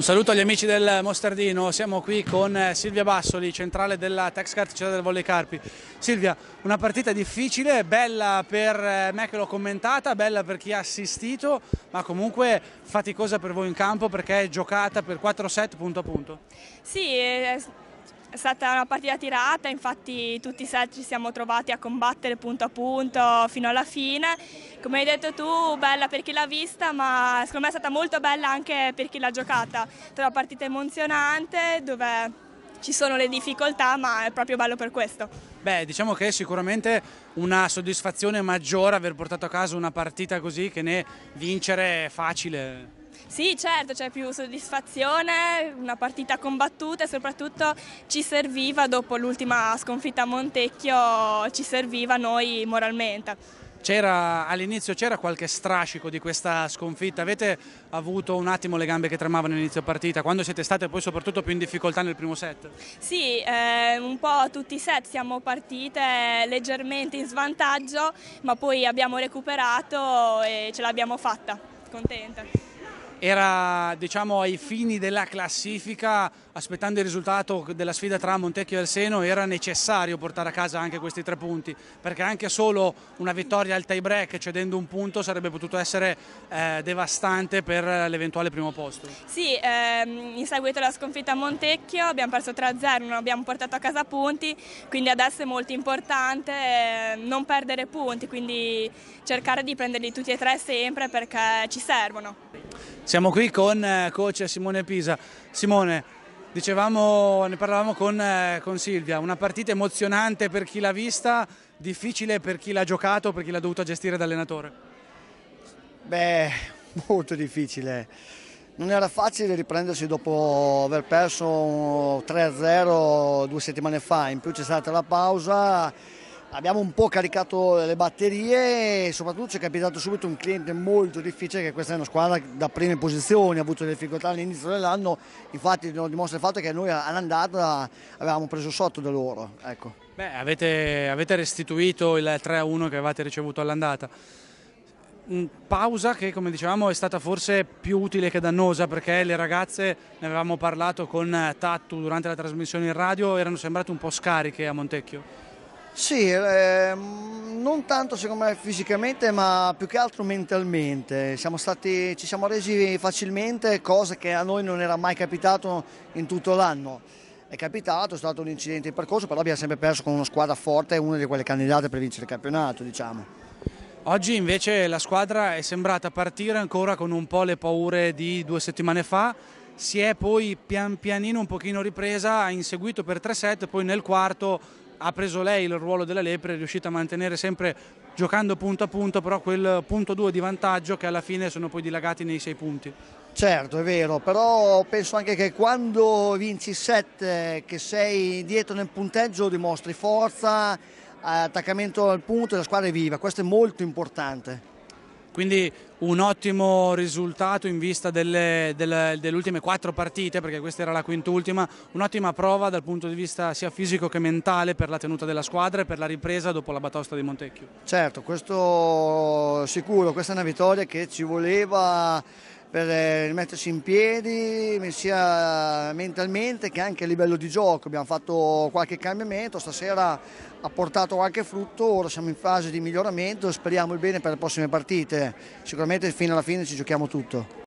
Un saluto agli amici del Mostardino, siamo qui con eh, Silvia Bassoli, centrale della Taxcart Città del Volley Carpi. Silvia, una partita difficile, bella per eh, me che l'ho commentata, bella per chi ha assistito, ma comunque faticosa per voi in campo perché è giocata per 4 set punto a punto. Sì, è eh, è stata una partita tirata, infatti tutti i set ci siamo trovati a combattere punto a punto fino alla fine. Come hai detto tu, bella per chi l'ha vista, ma secondo me è stata molto bella anche per chi l'ha giocata. È stata una partita emozionante dove ci sono le difficoltà, ma è proprio bello per questo. Beh, diciamo che è sicuramente una soddisfazione maggiore aver portato a casa una partita così che né vincere è facile. Sì, certo, c'è più soddisfazione, una partita combattuta e soprattutto ci serviva dopo l'ultima sconfitta a Montecchio, ci serviva noi moralmente. all'inizio c'era qualche strascico di questa sconfitta, avete avuto un attimo le gambe che tremavano all'inizio partita, quando siete state poi soprattutto più in difficoltà nel primo set? Sì, eh, un po' tutti i set siamo partite leggermente in svantaggio, ma poi abbiamo recuperato e ce l'abbiamo fatta, contenta era diciamo, ai fini della classifica, aspettando il risultato della sfida tra Montecchio e Alseno, era necessario portare a casa anche questi tre punti, perché anche solo una vittoria al tie break cedendo un punto sarebbe potuto essere eh, devastante per l'eventuale primo posto. Sì, ehm, in seguito alla sconfitta a Montecchio abbiamo perso 3-0, non abbiamo portato a casa punti, quindi adesso è molto importante eh, non perdere punti, quindi cercare di prenderli tutti e tre sempre perché ci servono. Siamo qui con eh, coach Simone Pisa. Simone, dicevamo, ne parlavamo con, eh, con, Silvia, una partita emozionante per chi l'ha vista, difficile per chi l'ha giocato, per chi l'ha dovuta gestire da allenatore. Beh, molto difficile. Non era facile riprendersi dopo aver perso 3-0 due settimane fa, in più c'è stata la pausa Abbiamo un po' caricato le batterie e soprattutto ci è capitato subito un cliente molto difficile che questa è una squadra da prime posizioni, ha avuto difficoltà all'inizio dell'anno, infatti lo dimostra il fatto che noi all'andata avevamo preso sotto da loro. Ecco. Beh, avete, avete restituito il 3-1 che avevate ricevuto all'andata mm, pausa che come dicevamo è stata forse più utile che dannosa perché le ragazze ne avevamo parlato con Tattu durante la trasmissione in radio erano sembrate un po' scariche a Montecchio. Sì, eh, non tanto secondo me fisicamente ma più che altro mentalmente, siamo stati, ci siamo resi facilmente cosa che a noi non era mai capitato in tutto l'anno. È capitato, è stato un incidente in percorso, però abbiamo sempre perso con una squadra forte, una di quelle candidate per vincere il campionato diciamo. Oggi invece la squadra è sembrata partire ancora con un po' le paure di due settimane fa, si è poi pian pianino un pochino ripresa, ha inseguito per tre set, poi nel quarto ha preso lei il ruolo della Lepre, è riuscita a mantenere sempre giocando punto a punto, però quel punto 2 di vantaggio che alla fine sono poi dilagati nei sei punti. Certo, è vero, però penso anche che quando vinci 7, che sei dietro nel punteggio, dimostri forza, eh, attaccamento al punto e la squadra è viva, questo è molto importante. Quindi un ottimo risultato in vista delle, delle, delle, ultime quattro partite, perché questa era la quintultima, un'ottima prova dal punto di vista sia fisico che mentale per la tenuta della squadra e per la ripresa dopo la batosta di Montecchio. Certo, questo sicuro, questa è una vittoria che ci voleva per rimettersi eh, in piedi sia mentalmente che anche a livello di gioco. Abbiamo fatto qualche cambiamento, stasera ha portato qualche frutto, ora siamo in fase di miglioramento, speriamo il bene per le prossime partite. Sicuramente fino alla fine ci giochiamo tutto.